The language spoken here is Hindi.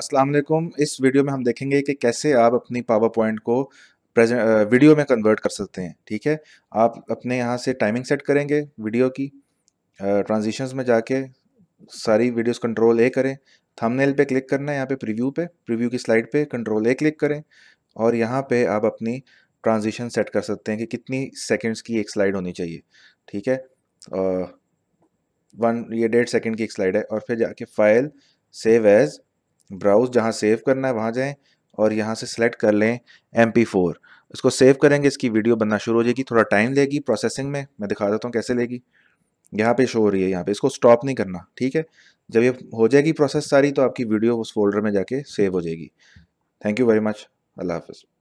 अस्सलाम वालेकुम इस वीडियो में हम देखेंगे कि कैसे आप अपनी पावर पॉइंट को प्रेजेंट वीडियो में कन्वर्ट कर सकते हैं ठीक है आप अपने यहाँ से टाइमिंग सेट करेंगे वीडियो की ट्रांजिशंस में जाके सारी वीडियोस कंट्रोल ए करें थंबनेल पे क्लिक करना है यहाँ पे प्रीव्यू पे प्रीव्यू की स्लाइड पे कंट्रोल ए क्लिक करें और यहाँ पे आप अपनी ट्रांजिशन सेट कर सकते हैं कि कितनी सेकेंड्स की एक स्लाइड होनी चाहिए ठीक है वन ये डेढ़ सेकेंड की एक स्लाइड है और फिर जाके फाइल सेव एज़ ब्राउज जहाँ सेव करना है वहाँ जाएँ और यहाँ से सिलेक्ट कर लें एम पी फोर इसको सेव करेंगे इसकी वीडियो बनना शुरू हो जाएगी थोड़ा टाइम लेगी प्रोसेसिंग में मैं दिखा देता हूँ कैसे लेगी यहाँ पे शो हो रही है यहाँ पे इसको स्टॉप नहीं करना ठीक है जब ये हो जाएगी प्रोसेस सारी तो आपकी वीडियो उस फोल्डर में जाके सेव हो जाएगी थैंक यू वेरी मच अल्लाह हाफिज़